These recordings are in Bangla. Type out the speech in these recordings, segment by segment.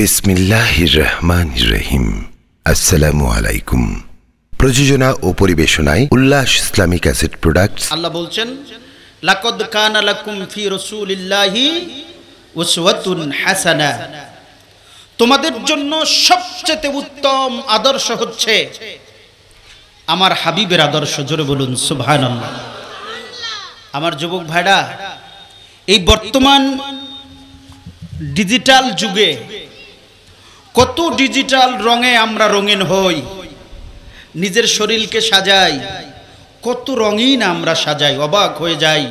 বিসমিল্লাহির রহমান রহিম আসসালামু আলাইকুম প্রযোজনা ও পরিবেশনায় উল্লাস ইসলামিক অ্যাসেট প্রোডাক্টস আল্লাহ বলছেন লাকদ কানা লাকুম ফি রাসূলিল্লাহি উসওয়াতুন হাসানা তোমাদের জন্য সবচেয়ে উত্তম আদর্শ হচ্ছে আমার হাবিবের আদর্শ জোরে বলুন সুবহানাল্লাহ আমার যুবক ভাইরা এই বর্তমান ডিজিটাল যুগে কত ডিজিটাল রঙে আমরা রঙিন হই নিজের শরীরকে সাজাই কত রঙিন আমরা সাজাই অবাক হয়ে যাই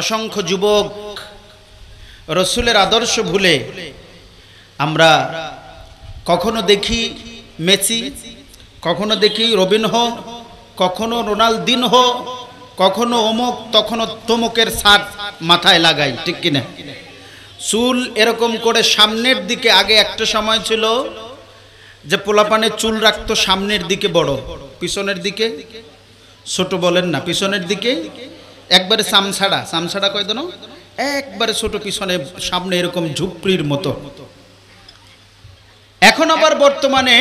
অসংখ্য যুবক রসুলের আদর্শ ভুলে আমরা কখনো দেখি মেসি কখনো দেখি রবিন হো কখনো হো কখনো অমুক তখনো তমুকের সার মাথায় লাগাই ঠিক কিনা চুল এরকম করে সামনের দিকে আগে একটা সময় ছিল যে পোলাপানে চুল রাখতো সামনের দিকে বড় পিছনের দিকে ছোট বলেন না পিছনের দিকে একবারে সামছাড়া সামছাড়া কয় একবারে ছোট পিছনে সামনে এরকম ঝুপড়ির মতো এখন আবার বর্তমানে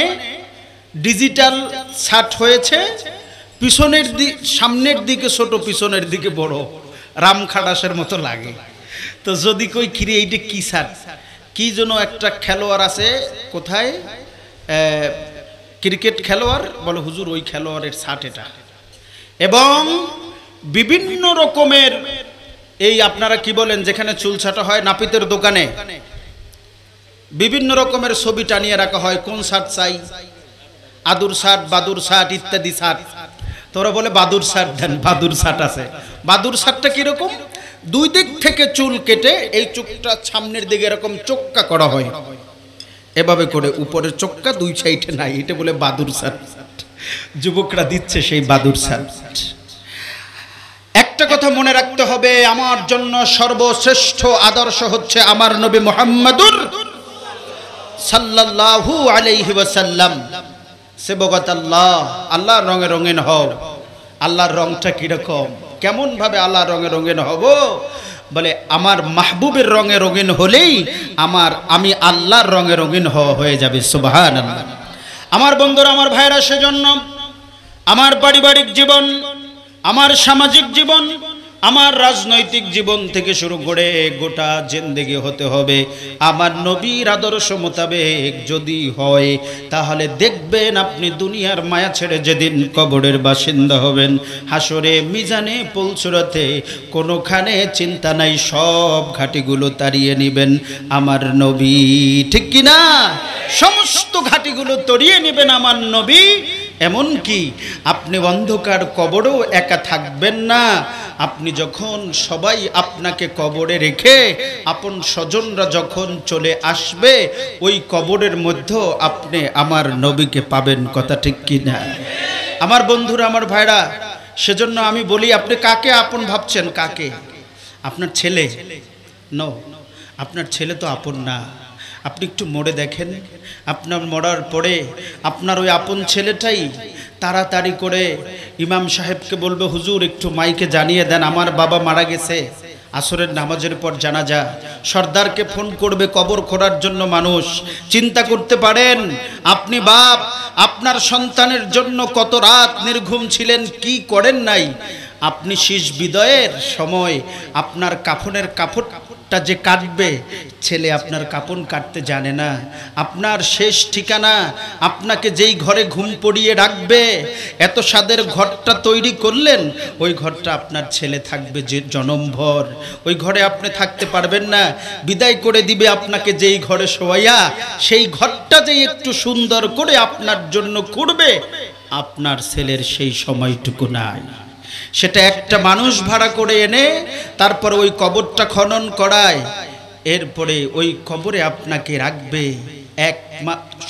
ডিজিটাল ছাট হয়েছে পিছনের দিক সামনের দিকে ছোট পিছনের দিকে বড় রামখাডাসের মতো লাগে তো যদি কই কিরে এইটা কি সার কি যেন একটা খেলোয়াড় আছে কোথায় ক্রিকেট খেলোয়াড় বলে হুজুর ওই খেলোয়াড়ের সার্ট এটা এবং বিভিন্ন রকমের এই আপনারা কি বলেন যেখানে চুল ছাটা হয় নাপিতের দোকানে বিভিন্ন রকমের ছবি টানিয়ে রাখা হয় কোন শার্ট চাই আদুর শার্ট বাদুর শার্ট ইত্যাদি শার্ট তোরা বলে বাদুর শার্ট দেন বাদুর শার্ট আছে বাদুর শার্টটা কীরকম দুই দিক থেকে চুল কেটে এই চুকটা সামনের দিকে এরকম চোক্কা করা হয় এভাবে করে উপরে চোক্কা দুই সাইডে নাই এটা বলে বাদুর সার্ট যুবকরা দিচ্ছে সেই বাদুর সার্ট একটা কথা মনে রাখতে হবে আমার জন্য সর্বশ্রেষ্ঠ আদর্শ হচ্ছে আমার নবী মোহাম্মদুর সাল্লাল্লাহু আলাইহি ওয়াসাল্লাম সেবগত আল্লাহ আল্লাহর রঙে রঙিন হও আল্লাহর রংটা কীরকম কেমনভাবে আল্লাহ রঙে রঙিন হব বলে আমার মাহবুবের রঙে রঙিন হলেই আমার আমি আল্লাহর রঙে রঙিন হয়ে যাবে সুবাহান আমার বন্ধুরা আমার ভাইরা সেজন্য আমার পারিবারিক জীবন আমার সামাজিক জীবন আমার রাজনৈতিক জীবন থেকে শুরু করে গোটা জেন্দেগি হতে হবে আমার নবীর আদর্শ মোতাবেক যদি হয় তাহলে দেখবেন আপনি দুনিয়ার মায়া ছেড়ে যেদিন কবরের বাসিন্দা হবেন হাসরে মিজানে পুলসুরাতে কোনোখানে চিন্তা নাই সব ঘাটিগুলো তাড়িয়ে নেবেন আমার নবী ঠিক কিনা সমস্ত ঘাটিগুলো তরিয়ে নেবেন আমার নবী এমন কি আপনি অন্ধকার কবরও একা থাকবেন না আপনি যখন সবাই আপনাকে কবরে রেখে আপন স্বজনরা যখন চলে আসবে ওই কবরের মধ্যেও আপনি আমার নবীকে পাবেন কথা ঠিক কি না আমার বন্ধুরা আমার ভাইরা সেজন্য আমি বলি আপনি কাকে আপন ভাবছেন কাকে আপনার ছেলে ন আপনার ছেলে তো আপন না আপনি একটু মরে দেখেন আপনার মরার পরে আপনার ওই আপন ছেলেটাই তাড়াতাড়ি করে ইমাম সাহেবকে বলবে হুজুর একটু মাইকে জানিয়ে দেন আমার বাবা মারা গেছে আসরের নামাজের পর জানা যা সর্দারকে ফোন করবে কবর খোঁড়ার জন্য মানুষ চিন্তা করতে পারেন আপনি বাপ আপনার সন্তানের জন্য কত রাত নির্ঘুম ছিলেন কি করেন নাই আপনি শীষ বিদয়ের সময় আপনার কাফনের কাপড় কাপড়টা যে কাটবে ছেলে আপনার কাপন কাটতে জানে না আপনার শেষ ঠিকানা আপনাকে যেই ঘরে ঘুম পড়িয়ে রাখবে এত স্বাদের ঘরটা তৈরি করলেন ওই ঘরটা আপনার ছেলে থাকবে যে জনমভর ওই ঘরে আপনি থাকতে পারবেন না বিদায় করে দিবে আপনাকে যেই ঘরে শোয়াইয়া সেই ঘরটা যে একটু সুন্দর করে আপনার জন্য করবে আপনার ছেলের সেই সময়টুকু নাই সেটা একটা মানুষ ভাড়া করে এনে তারপর ওই কবরটা খনন করায় এরপরে ওই কবরে আপনাকে রাখবে এক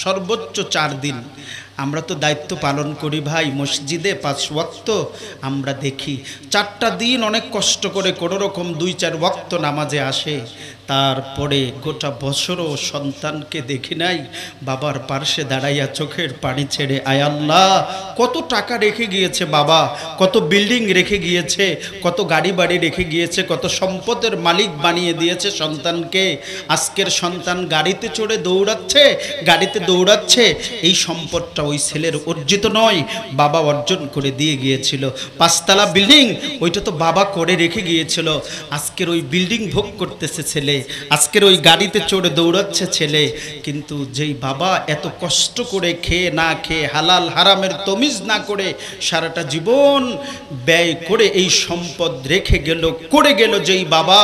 সর্বোচ্চ চার দিন আমরা তো দায়িত্ব পালন করি ভাই মসজিদে পাঁচ ওয়াক্ত আমরা দেখি চারটা দিন অনেক কষ্ট করে কোনো রকম দুই চার ওয়াক্ত নামাজে আসে তারপরে গোটা বছরও সন্তানকে দেখি নাই বাবার পার্শ্বে দাঁড়াইয়া চোখের পানি ছেড়ে আয় আল্লাহ কত টাকা রেখে গিয়েছে বাবা কত বিল্ডিং রেখে গিয়েছে কত গাড়ি বাড়ি রেখে গিয়েছে কত সম্পদের মালিক বানিয়ে দিয়েছে সন্তানকে আজকের সন্তান গাড়িতে চড়ে দৌড়াচ্ছে গাড়িতে দৌড়াচ্ছে এই সম্পদটা ওই ছেলের অর্জিত নয় বাবা অর্জন করে দিয়ে গিয়েছিল পাঁচতলা বিল্ডিং ওইটা তো বাবা করে রেখে গিয়েছিল আজকের ওই বিল্ডিং ভোগ করতেছে ছেলে আজকের ওই গাড়িতে চড়ে দৌড়াচ্ছে ছেলে কিন্তু যেই বাবা এত কষ্ট করে খেয়ে না খেয়ে হালাল হারামের তমিজ না করে সারাটা জীবন ব্যয় করে এই সম্পদ রেখে গেল করে গেল যেই বাবা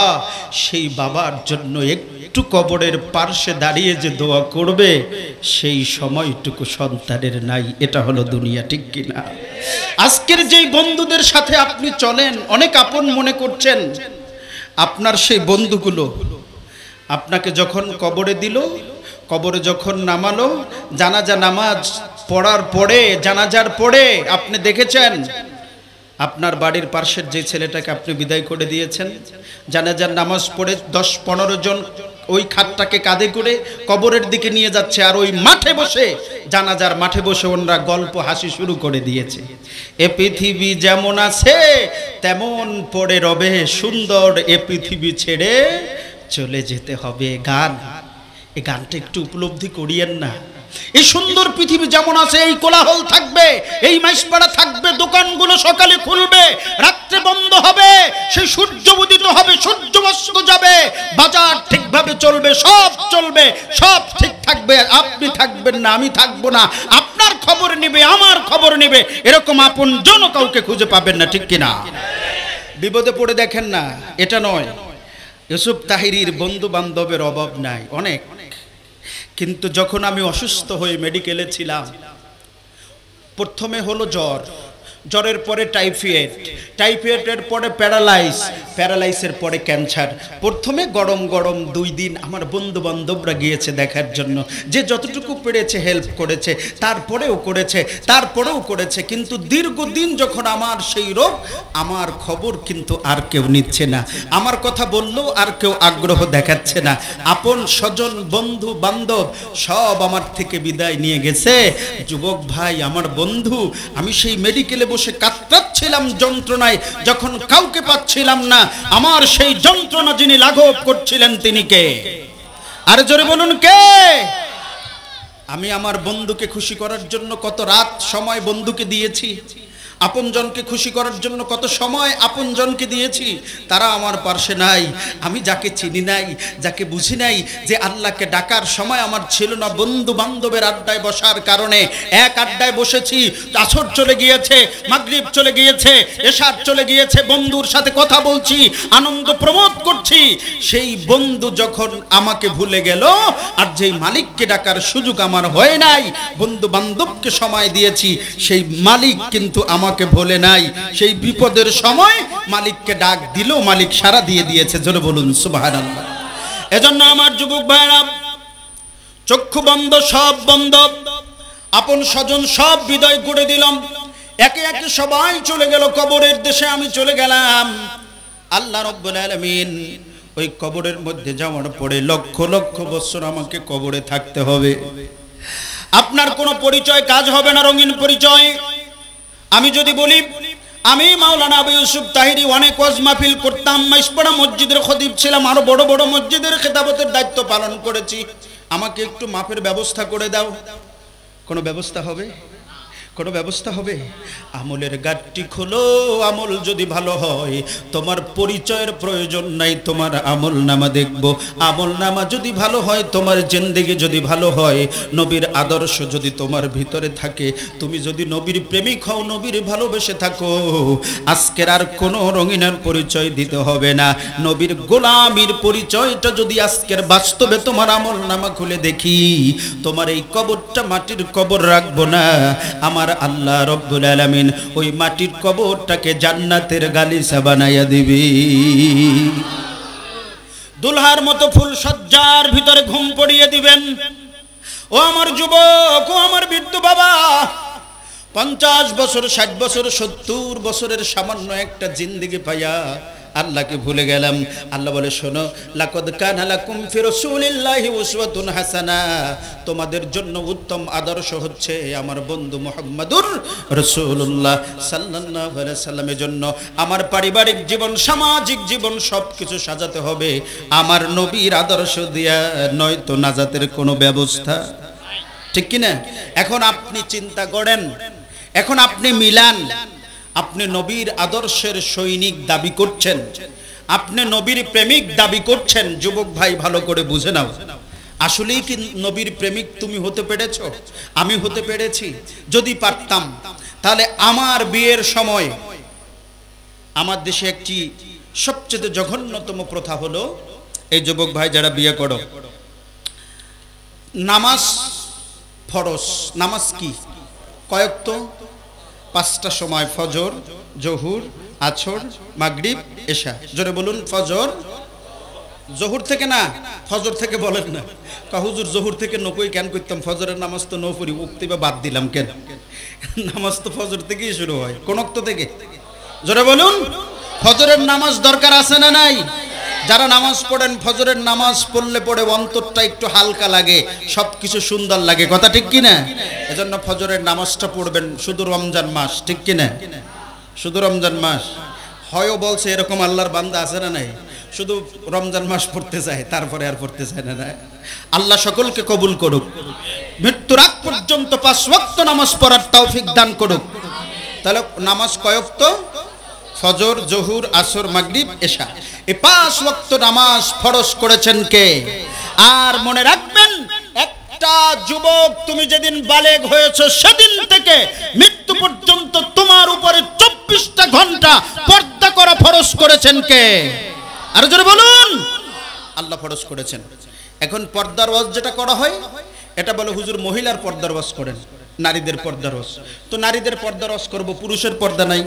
সেই বাবার জন্য একটু একটু কবরের পার্শ্বে দাঁড়িয়ে যে দোয়া করবে সেই সময়টুকু সন্তানের নাই এটা হলো দুনিয়া ঠিক কিনা আজকের যেই বন্ধুদের সাথে আপনি চলেন অনেক আপন মনে করছেন আপনার সেই বন্ধুগুলো আপনাকে যখন কবরে দিল কবরে যখন নামালো জানাজা নামাজ পড়ার পরে জানাজার পরে আপনি দেখেছেন আপনার বাড়ির পার্শ্বের যে ছেলেটাকে আপনি বিদায় করে দিয়েছেন জানাজার নামাজ পড়ে দশ পনেরো জন ওই খাটটাকে কাঁধে করে কবরের দিকে নিয়ে যাচ্ছে আর ওই মাঠে বসে জানাজার মাঠে বসে ওনরা গল্প হাসি শুরু করে দিয়েছে এ পৃথিবী যেমন আছে তেমন পড়ে রবে সুন্দর এ পৃথিবী ছেড়ে চলে যেতে হবে গান এই গানটা একটু উপলব্ধি করিয়েন না এই সুন্দর পৃথিবী যেমন আছে এই কোলাহল থাকবে এই মাইসপাড়া থাকবে দোকানগুলো সকালে খুলবে রাত্রে বন্ধ হবে সে সূর্য উদিত হবে সূর্য অস্ত যাবে বাজার ঠিকভাবে চলবে সব চলবে সব ঠিক থাকবে আপনি থাকবেন না আমি থাকব না আপনার খবর নেবে আমার খবর নেবে এরকম আপন জন কাউকে খুঁজে পাবেন না ঠিক কিনা বিপদে পড়ে দেখেন না এটা নয় ইউসুফ তাহিরির বন্ধু বান্ধবের অভাব নাই অনেক কিন্তু যখন আমি অসুস্থ হয়ে মেডিকেলে ছিলাম প্রথমে হলো জ্বর জ্বরের পরে টাইফয়েড টাইফয়েডের পরে প্যারালাইস প্যারালাইসের পরে ক্যান্সার প্রথমে গরম গরম দুই দিন আমার বন্ধু বান্ধবরা গিয়েছে দেখার জন্য যে যতটুকু পেরেছে হেল্প করেছে তারপরেও করেছে তারপরেও করেছে কিন্তু দীর্ঘদিন যখন আমার সেই রোগ আমার খবর কিন্তু আর কেউ নিচ্ছে না আমার কথা বললেও আর কেউ আগ্রহ দেখাচ্ছে না আপন স্বজন বন্ধু বান্ধব সব আমার থেকে বিদায় নিয়ে গেছে যুবক ভাই আমার বন্ধু আমি সেই মেডিকেলে বসে কাতরাচ্ছিলাম যন্ত্রণায় যখন কাউকে পাচ্ছিলাম না আমার সেই যন্ত্রণা যিনি লাঘব করছিলেন তিনি কে আর জোরে বলুন কে আমি আমার বন্ধুকে খুশি করার জন্য কত রাত সময় বন্ধুকে দিয়েছি আপনজনকে খুশি করার জন্য কত সময় আপনজনকে দিয়েছি তারা আমার পার্শ্বে নাই আমি যাকে চিনি নাই যাকে বুঝি নাই যে আল্লাহকে ডাকার সময় আমার ছিল না বন্ধু বান্ধবের আড্ডায় বসার কারণে এক আড্ডায় বসেছি আসর চলে গিয়েছে মাগরীব চলে গিয়েছে এসার চলে গিয়েছে বন্ধুর সাথে কথা বলছি আনন্দ প্রমোদ করছি সেই বন্ধু যখন আমাকে ভুলে গেল আর যেই মালিককে ডাকার সুযোগ আমার হয় নাই বন্ধু বান্ধবকে সময় দিয়েছি সেই মালিক কিন্তু আমার আমাকে ভোলে নাই সেই বিপদের সময় মালিককে ডাক দিল মালিক সারা দিয়ে দিয়েছে জোরে বলুন সুবহানাল্লাহ এজন্য আমার যুবক ভাইরা চক্ষু বন্ধ সব বন্ধ আপন স্বজন সব বিদায় করে দিলাম একে একে সবাই চলে গেল কবরের দেশে আমি চলে গেলাম আল্লাহ রব্বুল আলামিন ওই কবরের মধ্যে যাওয়ার পরে লক্ষ লক্ষ বছর আমাকে কবরে থাকতে হবে আপনার কোনো পরিচয় কাজ হবে না রঙিন পরিচয় আমি যদি বলি আমি মাওলানা আবু ইউসুফ তাহিরি অনেক ওয়াজ মাহফিল করতাম মাইশপাড়া মসজিদের খতিব ছিলাম আরো বড় বড় মসজিদের খেতাবতের দায়িত্ব পালন করেছি আমাকে একটু মাফের ব্যবস্থা করে দাও কোনো ব্যবস্থা হবে কোনো ব্যবস্থা হবে আমলের গাঠটি খোলো আমল যদি ভালো হয় তোমার পরিচয়ের প্রয়োজন নাই তোমার আমল নামা দেখব আমল নামা যদি ভালো হয় তোমার জেন্দেগি যদি ভালো হয় নবীর আদর্শ যদি তোমার ভিতরে থাকে তুমি যদি নবীর প্রেমিক হও নবীর ভালোবেসে থাকো আজকের আর কোনো রঙিনের পরিচয় দিতে হবে না নবীর গোলামির পরিচয়টা যদি আজকের বাস্তবে তোমার আমল নামা খুলে দেখি তোমার এই কবরটা মাটির কবর রাখবো না আমার আমার আল্লাহ রব্দুল আলমিন ওই মাটির কবরটাকে জান্নাতের গালিসা বানাইয়া দিবি দুলহার মতো ফুল সজ্জার ভিতরে ঘুম পড়িয়ে দিবেন ও আমার যুবক ও আমার বিদ্যু বাবা পঞ্চাশ বছর ষাট বছর সত্তর বছরের সামান্য একটা জিন্দিগি পাইয়া আল্লাহকে ভুলে গেলাম আল্লাহ বলে শোনো লাকদ কান লাকুম ফি রাসূলিল্লাহি উসওয়াতুন হাসানা তোমাদের জন্য উত্তম আদর্শ হচ্ছে আমার বন্ধু মুহাম্মাদুর রাসূলুল্লাহ সাল্লাল্লাহু আলাইহি সাল্লামের জন্য আমার পারিবারিক জীবন সামাজিক জীবন সবকিছু সাজাতে হবে আমার নবীর আদর্শ দিয়া নয়তো নাজাতের কোনো ব্যবস্থা ঠিক কিনা এখন আপনি চিন্তা করেন এখন আপনি মিলান আপনি নবীর আদর্শের সৈনিক দাবি করছেন আপনি নবীর প্রেমিক দাবি করছেন যুবক ভাই ভালো করে বুঝে নাও আসলেই কি নবীর প্রেমিক তুমি হতে পেরেছ আমি হতে পেরেছি যদি পারতাম তাহলে আমার বিয়ের সময় আমার দেশে একটি সবচেয়ে জঘন্যতম প্রথা হলো এই যুবক ভাই যারা বিয়ে করো নামাজ ফরস নামাজ কি কয়েক তো পাঁচটা সময় ফজর জহুর আছর মাগরিব এশা জোরে বলুন ফজর জহুর থেকে না ফজর থেকে বলেন না কা হুজুর জহুর থেকে নকই কেন করতাম ফজরের নামাজ তো পড়ি উক্তি বা বাদ দিলাম কেন নামাজ তো ফজর থেকেই শুরু হয় কোনক্ত থেকে জোরে বলুন ফজরের নামাজ দরকার আছে না নাই যারা নামাজ পড়েন ফজরের নামাজ পড়লে পড়ে অন্তরটা একটু হালকা লাগে সবকিছু সুন্দর লাগে কথা ঠিক কিনা এজন্য ফজরের নামাজটা পড়বেন শুধু রমজান মাস ঠিক কিনা শুধু রমজান মাস হয়ও বলছে এরকম আল্লাহর বান্দা আছে না নাই শুধু রমজান মাস পড়তে চায় তারপরে আর পড়তে চায় না না আল্লাহ সকলকে কবুল করুক মৃত্যুর আগ পর্যন্ত পাঁচ ওয়াক্ত নামাজ পড়ার তৌফিক দান করুক তাহলে নামাজ কয়ক্ত ফজর জহুর আসর মাগরিব এশা এই পাঁচ ওয়াক্ত নামাজ ফরজ করেছেন কে আর মনে রাখবেন একটা যুবক তুমি যেদিন বালেগ হয়েছে সেদিন থেকে মৃত্যু পর্যন্ত তোমার উপরে চব্বিশটা ঘন্টা পর্দা করা ফরজ করেছেন কে আর জোরে বলুন আল্লাহ ফরজ করেছেন এখন পর্দার ওয়াজ যেটা করা হয় এটা বলে হুজুর মহিলার পর্দার ওয়াজ করেন নারীদের পর্দার ওয়াজ তো নারীদের পর্দার ওয়াজ করব পুরুষের পর্দা নাই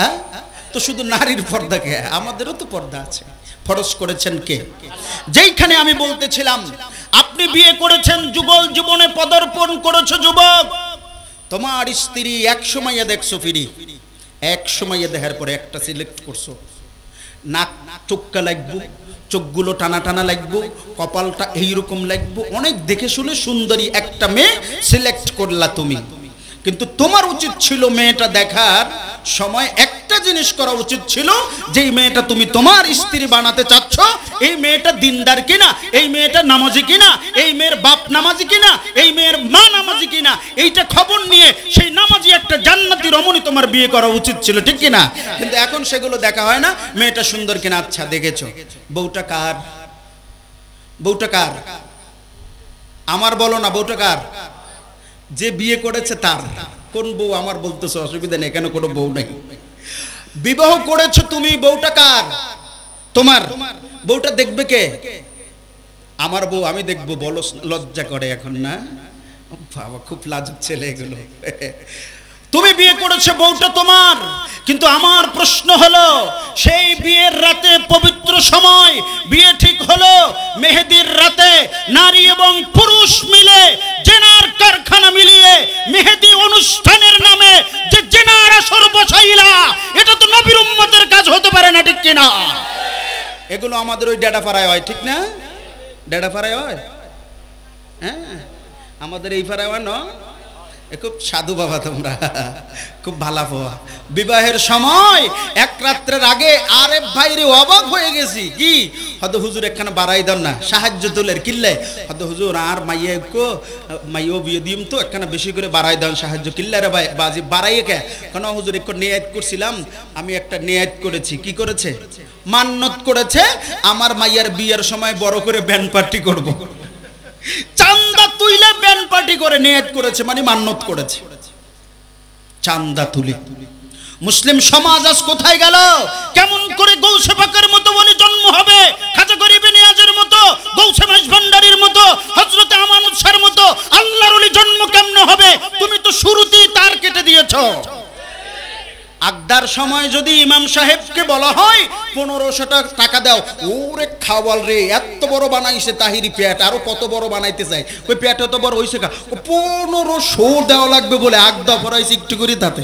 হ্যাঁ তো শুধু নারীর পর্দা কে আমাদেরও তো পর্দা আছে ফরজ করেছেন কে যেইখানে আমি বলতেছিলাম আপনি বিয়ে করেছেন যুগল জীবনে পদার্পণ করেছো যুবক তোমার স্ত্রী এক সময় দেখছো ফিরি এক সময় দেখার পরে একটা সিলেক্ট করছো নাক চোখটা লাগবো চোখগুলো টানা টানা লাগবো কপালটা এইরকম লাগবো অনেক দেখে শুনে সুন্দরী একটা মেয়ে সিলেক্ট করলা তুমি কিন্তু তোমার উচিত ছিল মেয়েটা দেখার সময় একটা জিনিস করা উচিত ছিল যে মেয়েটা তুমি তোমার স্ত্রী বানাতে চাচ্ছ এই মেয়েটা দিনদার কিনা এই মেয়েটা নামাজি কিনা এই মেয়ের বাপ নামাজি কিনা এই মেয়ের মা নামাজি কিনা এইটা খবর নিয়ে সেই নামাজি একটা জান্নাতি রমণী তোমার বিয়ে করা উচিত ছিল ঠিক কিনা কিন্তু এখন সেগুলো দেখা হয় না মেয়েটা সুন্দর কিনা আচ্ছা দেখেছো বউটা কার বউটা কার আমার বলো না বউটা কার যে বিয়ে করেছে তার কোন বউ আমার বলতেছে অসুবিধা নেই কেন কোনো বউ নেই বিবাহ করেছো তুমি বউটা কার তোমার বউটা দেখবে কে আমার বউ আমি দেখবো বলো লজ্জা করে এখন না বাবা খুব লাজুক ছেলে এগুলো তুমি বিয়ে করেছো বউটা তোমার কিন্তু আমার প্রশ্ন হলো সেই বিয়ের রাতে পবিত্র সময় বিয়ে ঠিক হলো মেহেদির রাতে নারী এবং পুরুষ মিলে যেন জেনার কারখানা মিলিয়ে মেহেদি অনুষ্ঠানের নামে যে জেনার আসর বসাইলা এটা তো নবীর উম্মতের কাজ হতে পারে না ঠিক কিনা এগুলো আমাদের ওই ডেটা পাড়ায় হয় ঠিক না ডেটা পাড়ায় হয় হ্যাঁ আমাদের এই পাড়ায় হয় না খুব সাধু বাবা তোমরা খুব ভালা বাবা বিবাহের সময় এক রাত্রের আগে আরে ভাইরে অবাক হয়ে গেছি কি হত হুজুর এখানে বাড়াই দেন না সাহায্য তোলের কিল্লে হত হুজুর আর মাইয়া কো মাইও বিয়ে দিম তো এখানে বেশি করে বাড়াই দেন সাহায্য কিল্লে রে ভাই বাজি বাড়াইয়ে কে কেন হুজুর একটু নেয়াত করছিলাম আমি একটা নেয়াত করেছি কি করেছে মান্নত করেছে আমার মাইয়ার বিয়ের সময় বড় করে ব্যান্ড পার্টি করব চান্দ তুইলে ব্যান পার্টি করে নিয়ত করেছে মানে মান্নত করেছে চান্দা তুলি মুসলিম সমাজ আজ কোথায় গেল কেমন করে গৌসে পাকের মতো বলে জন্ম হবে খাজা গরিব নিয়াজের মতো গৌসে মাস ভান্ডারির মতো হজরত আমানুসার মতো আল্লাহর জন্ম কেমন হবে তুমি তো শুরুতেই তার কেটে দিয়েছো আগদার সময় যদি ইমাম সাহেবকে বলা হয় পনেরোশো টাকা দাও ওরে খাওয়াল রে এত বড় বানাইছে তাহিরি প্যাট আরো কত বড় বানাইতে চাই ওই প্যাট এত বড় হইছে কা পনেরোশো দেওয়া লাগবে বলে আগদা পড়াইছে একটু করে তাতে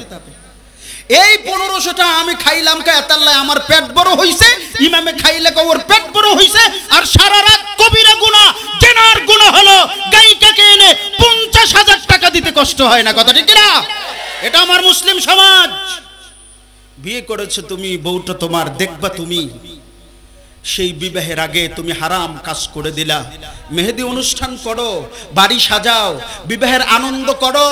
এই পনেরোশোটা আমি খাইলাম কা এতাল্লাই আমার পেট বড় হইছে ইমামে খাইলে ওর পেট বড় হইছে আর সারা রাত কবিরা গুণা জেনার গুণা হলো গায়িকাকে এনে পঞ্চাশ হাজার টাকা দিতে কষ্ট হয় না কথা ঠিক এটা আমার মুসলিম সমাজ বিয়ে করেছো তুমি বউটা তোমার দেখবা তুমি সেই বিবাহের আগে তুমি হারাম কাজ করে দিলা মেহেদি অনুষ্ঠান করো বাড়ি সাজাও বিবাহের আনন্দ করো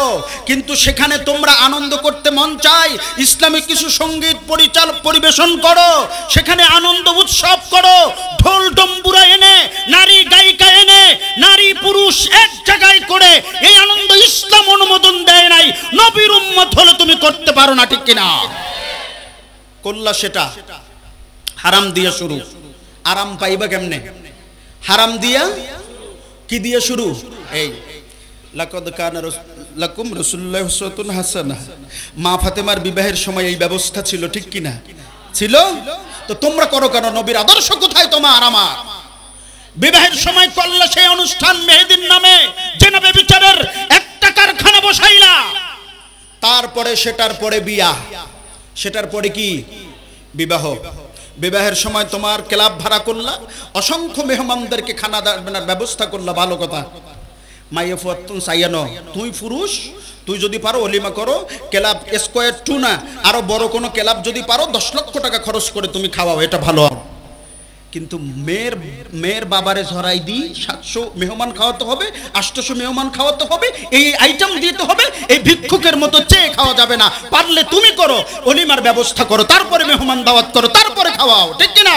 কিন্তু সেখানে তোমরা আনন্দ করতে মন চাই ইসলামিক কিছু সঙ্গীত পরিচাল পরিবেশন করো সেখানে আনন্দ উৎসব করো ঢোল ডম্বুরা এনে নারী গায়িকা এনে নারী পুরুষ এক জায়গায় করে এই আনন্দ ইসলাম অনুমোদন দেয় নাই নবীর উম্মত হলে তুমি করতে পারো না ঠিক কিনা করলা সেটা হারাম দিয়া শুরু আরাম পাইবা কেমনে হারাম দিয়া কি দিয়ে শুরু এই লাকদ কান লাকুম রসুল্লাহ হুসতুন হাসানা মা ফাতেমার বিবাহের সময় এই ব্যবস্থা ছিল ঠিক কিনা ছিল তো তোমরা করো কেন নবীর আদর্শ কোথায় তোমার আমার বিবাহের সময় করলে সেই অনুষ্ঠান মেহেদিন নামে জেনাবে বিচারের একটা কারখানা বসাইলা তারপরে সেটার পরে বিয়া সেটার পরে কি বিবাহ বিবাহের সময় তোমার ক্লাব ভাড়া করলা অসংখ্য মেহমানদেরকে খানা দাবার মানে ব্যবস্থা করলা ভালো কথা তুই পুরুষ তুই যদি পারো অলিমা করো ক্লাব স্কোয়ার টু না আরো বড় কোনো ক্লাব যদি পারো দশ লক্ষ টাকা খরচ করে তুমি খাওয়াও এটা ভালো হবে কিন্তু মেয়ের মেয়ের বাবারে ঝরাই দিই সাতশো মেহমান খাওয়াতে হবে আষ্টশো মেহমান খাওয়াতে হবে এই আইটেম দিতে হবে এই ভিক্ষুকের মতো চেয়ে খাওয়া যাবে না পারলে তুমি করো অলিমার ব্যবস্থা করো তারপরে মেহমান দাওয়াত করো তারপরে খাওয়াও ঠিক না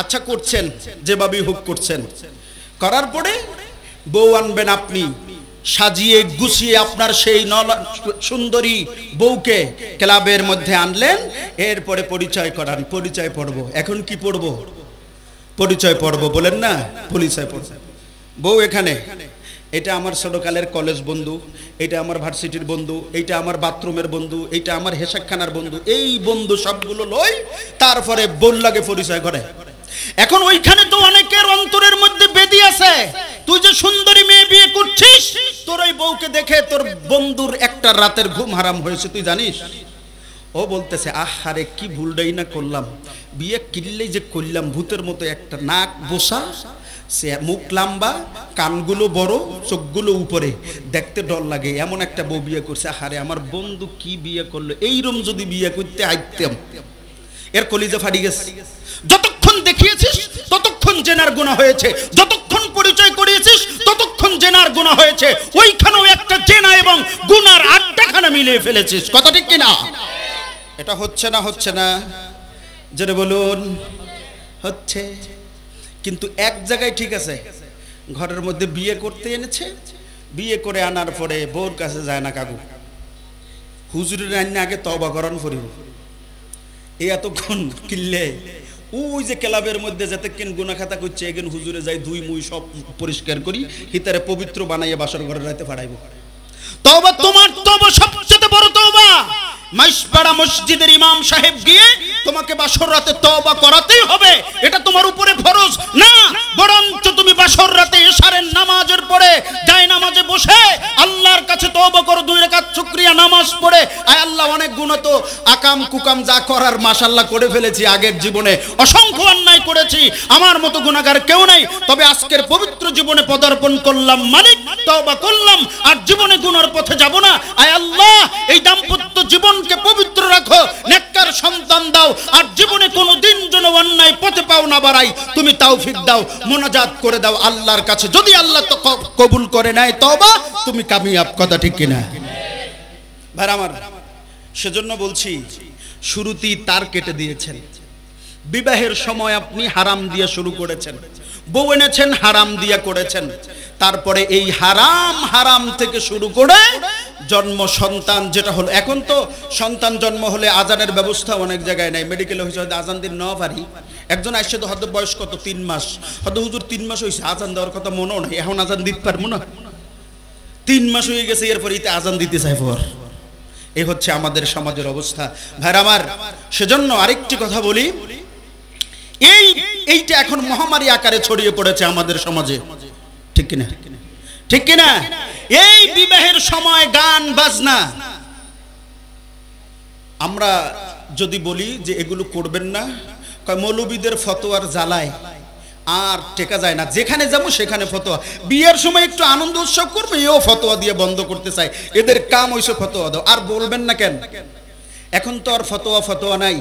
আচ্ছা করছেন যেভাবেই হোক করছেন করার পরে বউ আনবেন আপনি সাজিয়ে গুছিয়ে আপনার সেই সুন্দরী বউকে ক্লাবের মধ্যে আনলেন এরপরে পরিচয় করান পরিচয় পড়ব এখন কি পড়বো পরিচয় পর্ব বলেন না পরিচয় পর্ব বউ এখানে এটা আমার ছোটকালের কলেজ বন্ধু এটা আমার ভার্সিটির বন্ধু এইটা আমার বাথরুমের বন্ধু এইটা আমার হেসাকখানার বন্ধু এই বন্ধু সবগুলো লই তারপরে বোন লাগে পরিচয় করে এখন ওইখানে তো অনেকের অন্তরের মধ্যে বেদি আছে তুই যে সুন্দরী মেয়ে বিয়ে করছিস তোর ওই বউকে দেখে তোর বন্ধুর একটা রাতের ঘুম হারাম হয়েছে তুই জানিস ও বলতেছে আহ হারে কি ডাই না করলাম বিয়ে কিনলেই যে করলাম ভূতের মতো একটা নাক বসা সে মুখ লাম্বা কানগুলো বড় চোখগুলো উপরে দেখতে ডর লাগে এমন একটা বউ বিয়ে করছে আহারে আমার বন্ধু কি বিয়ে করলো এইরম যদি বিয়ে করতে আইতাম এর কলিজা ফাটি গেছে যতক্ষণ দেখিয়েছিস ততক্ষণ জেনার গুণা হয়েছে যতক্ষণ পরিচয় করিয়েছিস ততক্ষণ জেনার গুণা হয়েছে ওইখানেও একটা জেনা এবং গুনার আটটাখানা মিলিয়ে ফেলেছিস কথা ঠিক কিনা এটা হচ্ছে না হচ্ছে না যেটা বলুন হচ্ছে কিন্তু এক জায়গায় ঠিক আছে ঘরের মধ্যে বিয়ে করতে এনেছে বিয়ে করে আনার পরে বউর কাছে যায় না কাকু হুজুরের আইনে আগে তবাকরণ করিব এই এতক্ষণ কিনলে ওই যে ক্লাবের মধ্যে যাতে কেন গুনা খাতা করছে এগেন হুজুরে যাই দুই মুই সব পরিষ্কার করি হিতারে পবিত্র বানাইয়া বাসর ঘরে রাইতে ফাড়াইব তবা তোমার তবা সবচেয়ে মাইশপাড়া মসজিদের ইমাম সাহেব গিয়ে তোমাকে বাসর রাতে তবা করাতেই হবে এটা তোমার উপরে ফরজ না বরঞ্চ তুমি বাসর রাতে এসারের নামাজের পরে যাই নামাজে বসে আল্লাহর কাছে তওবা করো দুই রাকাত শুক্রিয়া নামাজ পড়ে আয় আল্লাহ অনেক গুণ তো আকাম কুকাম যা করার মাসাল্লাহ করে ফেলেছি আগের জীবনে অসংখ্য অন্যায় করেছি আমার মতো গুণাগার কেউ নাই তবে আজকের পবিত্র জীবনে পদার্পণ করলাম মালিক তবা করলাম আর জীবনে গুনার পথে যাব না আয় আল্লাহ এই দাম্পত্য জীবন জীবনকে পবিত্র রাখো নেককার সন্তান দাও আর জীবনে কোনো দিন যেন অন্যায় পথে পাও না বাড়াই তুমি তাও ফির দাও মোনাজাত করে দাও আল্লাহর কাছে যদি আল্লাহ তো কবুল করে নেয় তবা তুমি কামিয়াব কথা ঠিক কিনা ভাই আমার সেজন্য বলছি শুরুতেই তার কেটে দিয়েছেন বিবাহের সময় আপনি হারাম দিয়ে শুরু করেছেন বউ এনেছেন হারাম দিয়ে করেছেন তারপরে এই হারাম হারাম থেকে শুরু করে জন্ম সন্তান যেটা হলো এখন তো সন্তান জন্ম হলে আজানের ব্যবস্থা অনেক জায়গায় নাই মেডিকেল হয়েছে হয়তো আজান দিন না পারি একজন আসছে তো হয়তো বয়স কত তিন মাস হয়তো হুজুর তিন মাস হয়েছে আজান দেওয়ার কথা মনেও নাই এখন আজান দিতে পারবো না তিন মাস হয়ে গেছে এরপর ইতে আজান দিতে চাই পর এই হচ্ছে আমাদের সমাজের অবস্থা ভাইর আমার সেজন্য আরেকটি কথা বলি এই এইটা এখন মহামারী আকারে ছড়িয়ে পড়েছে আমাদের সমাজে ঠিক কিনা ঠিক কিনা এই বিবাহের সময় গান বাজনা আমরা যদি বলি যে এগুলো করবেন না মৌলবীদের ফতোয়ার জ্বালায় আর টেকা যায় না যেখানে যাবো সেখানে ফতোয়া বিয়ের সময় একটু আনন্দ উৎসব করবে এও ফতোয়া দিয়ে বন্ধ করতে চায় এদের কাম ওইসব ফতোয়া দাও আর বলবেন না কেন এখন তো আর ফতোয়া ফতোয়া নাই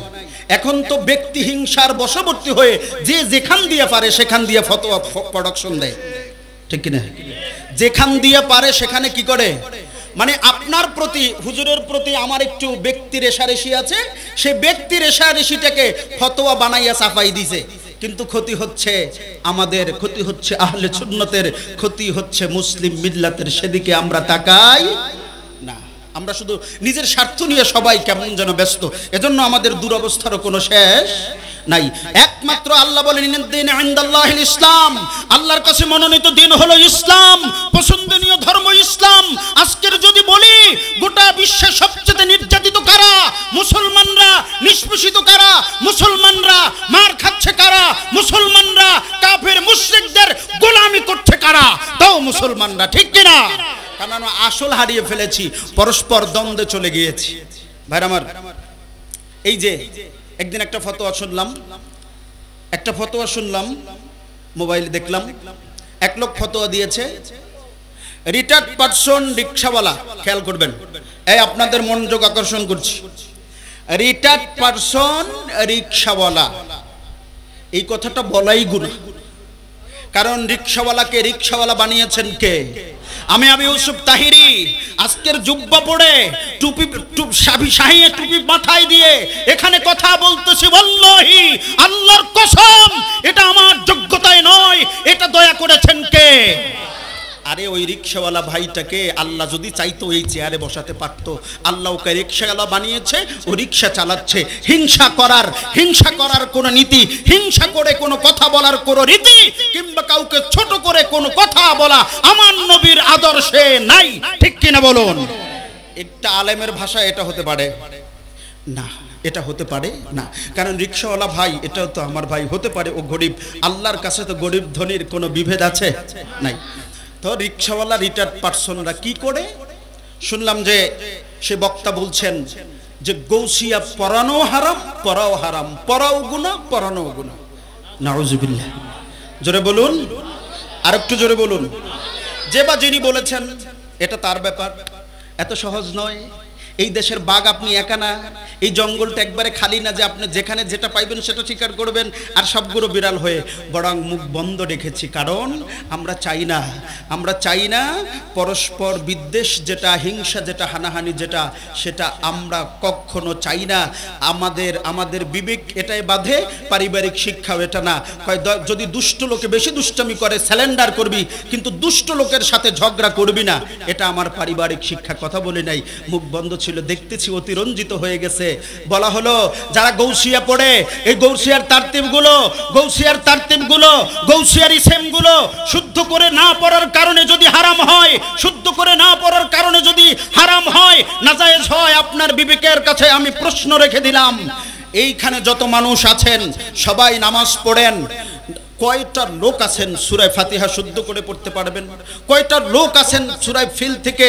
এখন তো ব্যক্তি হিংসার বশবর্তী হয়ে যে যেখান দিয়ে পারে সেখান দিয়ে ফতোয়া প্রোডাকশন দেয় ঠিক কিনা যেখান দিয়ে পারে সেখানে কি করে মানে আপনার প্রতি হুজুরের প্রতি আমার একটু ব্যক্তি রেশারেশি আছে সে ব্যক্তি রেশারেশিটাকে ফতোয়া বানাইয়া সাফাই দিছে কিন্তু ক্ষতি হচ্ছে আমাদের ক্ষতি হচ্ছে আহলে সুন্নতের ক্ষতি হচ্ছে মুসলিম মিল্লাতের সেদিকে আমরা তাকাই না আমরা শুধু নিজের স্বার্থ নিয়ে সবাই কেমন যেন ব্যস্ত এজন্য আমাদের দুরবস্থারও কোনো শেষ নাই একমাত্র আল্লাহ বলেন দিন ইসলাম আল্লাহর কাছে মনোনীত দিন হলো ইসলাম পছন্দনীয় ধর্ম ইসলাম আজকের যদি বলি গোটা বিশ্বে সবচেয়ে নির্যাতিত কারা মুসলমানরা নিষ্পেষিত কারা মুসলমানরা মার খাচ্ছে কারা মুসলমানরা কাফের মুশ্রিকদের গোলামি করছে কারা তাও মুসলমানরা ঠিক কিনা কারণ আসল হারিয়ে ফেলেছি পরস্পর দ্বন্দ্বে চলে গিয়েছি আমার এই যে একদিন একটা ফতোয়া শুনলাম একটা ফতোয়া শুনলাম মোবাইল দেখলাম এক লোক ফতোয়া দিয়েছে রিটার্ড পারসন রিক্সাওয়ালা খেয়াল করবেন এই আপনাদের মনোযোগ আকর্ষণ করছি রিটার্ড পারসন রিক্সাওয়ালা এই কথাটা বলাই গুরু কারণ রিক্সাওয়ালাকে রিক্সাওয়ালা বানিয়েছেন কে আমি আমি ইউসুফ তাহিরি আজকের জুব্বা পড়ে টুপি সাবি সাহিয়ে টুপি মাথায় দিয়ে এখানে কথা বলতেছি বল্লহি আল্লাহর কসম এটা আমার যোগ্যতায় নয় এটা দয়া করেছেন কে আরে ওই রিক্সাওয়ালা ভাইটাকে আল্লাহ যদি চাইতো এই চেয়ারে বসাতে পারত আল্লাহ ওকে রিক্সাওয়ালা বানিয়েছে ও রিক্সা চালাচ্ছে হিংসা করার হিংসা করার কোনো নীতি হিংসা করে কোনো কথা বলার কোনো রীতি কিংবা কাউকে ছোট করে কোনো কথা বলা আমার নবীর আদর্শে নাই ঠিক কিনা বলুন একটা আলেমের ভাষা এটা হতে পারে না এটা হতে পারে না কারণ রিক্সাওয়ালা ভাই এটাও তো আমার ভাই হতে পারে ও গরিব আল্লাহর কাছে তো গরিব ধনির কোনো বিভেদ আছে নাই তো রিক্সাওয়ালা রিটায়ার্ড পার্সনরা কি করে শুনলাম যে সে বক্তা বলছেন যে গৌসিয়া পরানো হারাম পরাও হারাম পরাও গুণা পরানো গুণা নাউজুবিল্লাহ জোরে বলুন আর একটু জোরে বলুন যে বা যিনি বলেছেন এটা তার ব্যাপার এত সহজ নয় এই দেশের বাঘ আপনি একা না এই জঙ্গলটা একবারে খালি না যে আপনি যেখানে যেটা পাইবেন সেটা স্বীকার করবেন আর সবগুলো বিড়াল হয়ে বরং মুখ বন্ধ রেখেছি কারণ আমরা চাই না আমরা চাই না পরস্পর বিদ্বেষ যেটা হিংসা যেটা হানাহানি যেটা সেটা আমরা কখনো চাই না আমাদের আমাদের বিবেক এটাই বাধে পারিবারিক শিক্ষাও এটা না যদি দুষ্ট লোকে বেশি দুষ্টমি করে স্যালেন্ডার করবি কিন্তু দুষ্ট লোকের সাথে ঝগড়া করবি না এটা আমার পারিবারিক শিক্ষা কথা বলে নাই মুখ বন্ধ ছিল দেখতেছি অতিরঞ্জিত হয়ে গেছে বলা হলো যারা গৌসিয়া পড়ে এই গৌসিয়ার তারতিমগুলো গৌসিয়ার তারতিমগুলো গৌসিয়ার গুলো শুদ্ধ করে না পড়ার কারণে যদি হারাম হয় শুদ্ধ করে না পড়ার কারণে যদি হারাম হয় নাজায়েজ হয় আপনার বিবেকের কাছে আমি প্রশ্ন রেখে দিলাম এইখানে যত মানুষ আছেন সবাই নামাজ পড়েন কয়টা লোক আছেন সুরায় ফাতিহা শুদ্ধ করে পড়তে পারবেন কয়টা লোক আছেন সুরায় ফিল থেকে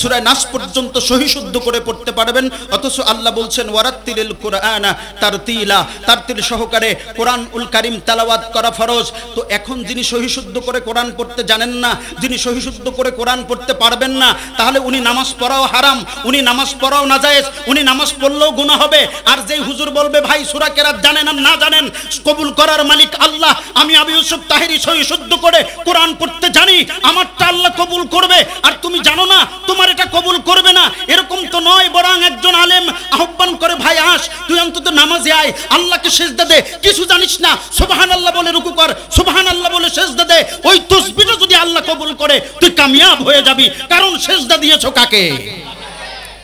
সুরায় নাস পর্যন্ত সহি শুদ্ধ করে পড়তে পারবেন অথচ আল্লাহ বলছেন ওয়ারাত্তিল কোরআনা তার তিলা তার তিল সহকারে কোরআন উল করিম তালাওয়াত করা ফরজ তো এখন যিনি সহি শুদ্ধ করে কোরআন পড়তে জানেন না যিনি সহি শুদ্ধ করে কোরআন পড়তে পারবেন না তাহলে উনি নামাজ পড়াও হারাম উনি নামাজ পড়াও না যায় উনি নামাজ পড়লেও গুণা হবে আর যেই হুজুর বলবে ভাই সুরা কেরাত জানেন আর না জানেন কবুল করার মালিক আল্লাহ আমি আবি ইউসুফ তাহেরি সহি শুদ্ধ করে কোরআন পড়তে জানি আমারটা আল্লাহ কবুল করবে আর তুমি জানো না তোমার এটা কবুল করবে না এরকম তো নয় বরং একজন আলেম আহ্বান করে ভাই আস তুই অন্তত নামাজে আয় আল্লাহকে সেজদা দে কিছু জানিস না সুবহান আল্লাহ বলে রুকু কর সুবহান আল্লাহ বলে সেজদা দে ওই তসবিটা যদি আল্লাহ কবুল করে তুই কামিয়াব হয়ে যাবি কারণ সেজদা দিয়েছো কাকে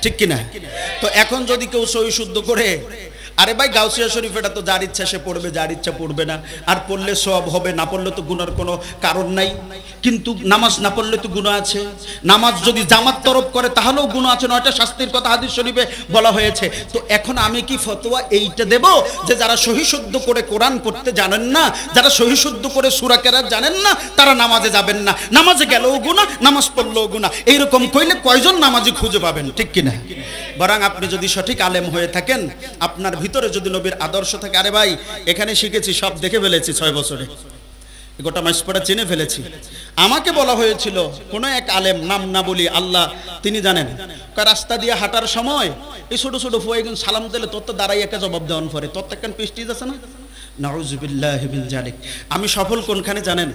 ঠিক কিনা তো এখন যদি কেউ সহি শুদ্ধ করে আরে ভাই গাউসিয়া শরীফ এটা তো যার ইচ্ছা সে পড়বে যার ইচ্ছা পড়বে না আর পড়লে সব হবে না পড়লে তো গুণার কোনো কারণ নাই কিন্তু নামাজ না পড়লে তো গুণা আছে নামাজ যদি জামাত তরফ করে তাহলেও গুণা আছে নয়টা শাস্তির কথা হাদিস শরীফে বলা হয়েছে তো এখন আমি কি ফতোয়া এইটা দেব যে যারা সহিশুদ্ধ করে কোরআন পড়তে জানেন না যারা সহিশুদ্ধ করে সুরাকেরা জানেন না তারা নামাজে যাবেন না নামাজে গেলেও গুণা নামাজ পড়লেও গুণা এইরকম কইলে কয়জন নামাজি খুঁজে পাবেন ঠিক কিনা বরং আপনি যদি সঠিক আলেম হয়ে থাকেন আপনার ভিতরে যদি নবীর আদর্শ থাকে আরে ভাই এখানে শিখেছি সব দেখে ফেলেছি ছয় বছরে গোটা মাস পরে চিনে ফেলেছি আমাকে বলা হয়েছিল কোন এক আলেম নাম না বলি আল্লাহ তিনি জানেন রাস্তা দিয়ে হাঁটার সময় এই ছোট ছোট ফুয়ে একজন সালাম দিলে তোর তো দাঁড়াই একটা জবাব দেওয়ান পরে তোর তো একখান পেস্টিজ আছে না নাউজুবিল্লাহ আমি সফল কোনখানে জানেন